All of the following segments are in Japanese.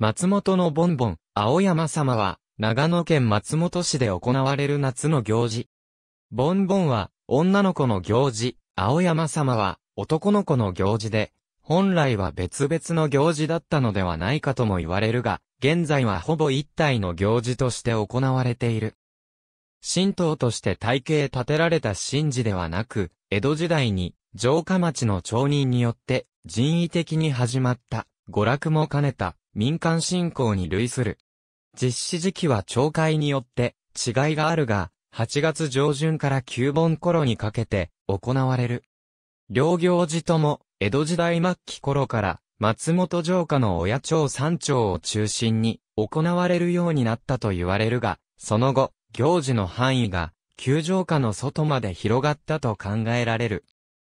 松本のボンボン、青山様は、長野県松本市で行われる夏の行事。ボンボンは、女の子の行事、青山様は、男の子の行事で、本来は別々の行事だったのではないかとも言われるが、現在はほぼ一体の行事として行われている。神道として体系立てられた神事ではなく、江戸時代に城下町の町人によって人為的に始まった、娯楽も兼ねた民間信仰に類する。実施時期は懲戒によって違いがあるが、8月上旬から旧盆頃にかけて行われる。両行事とも、江戸時代末期頃から松本城下の親町三町を中心に行われるようになったと言われるが、その後、行事の範囲が旧城下の外まで広がったと考えられる。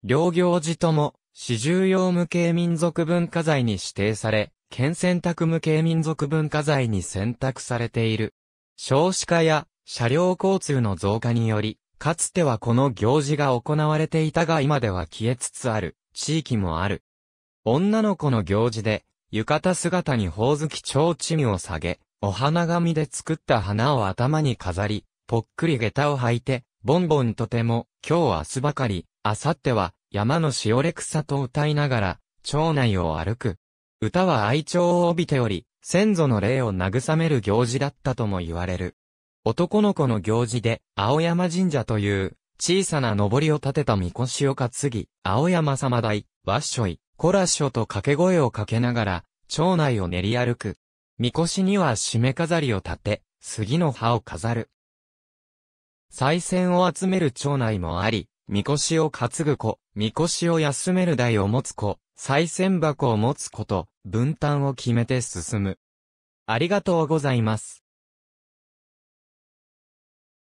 両行事とも、四重用無形民族文化財に指定され、県選択無形民族文化財に選択されている。少子化や車両交通の増加により、かつてはこの行事が行われていたが今では消えつつある地域もある。女の子の行事で、浴衣姿にほおずき蝶地を下げ、お花紙で作った花を頭に飾り、ぽっくり下駄を履いて、ボンボンとても、今日明日ばかり、明後日は、山のしおれ草と歌いながら、町内を歩く。歌は愛情を帯びており、先祖の霊を慰める行事だったとも言われる。男の子の行事で、青山神社という、小さな登りを立てた神輿を担ぎ、青山様大わっしょい、こらっしょと掛け声をかけながら、町内を練り歩く。神輿には締め飾りを立て、杉の葉を飾る。再選を集める町内もあり、みこしを担ぐ子、みこしを休める台を持つ子、再銭箱を持つ子と、分担を決めて進む。ありがとうございます。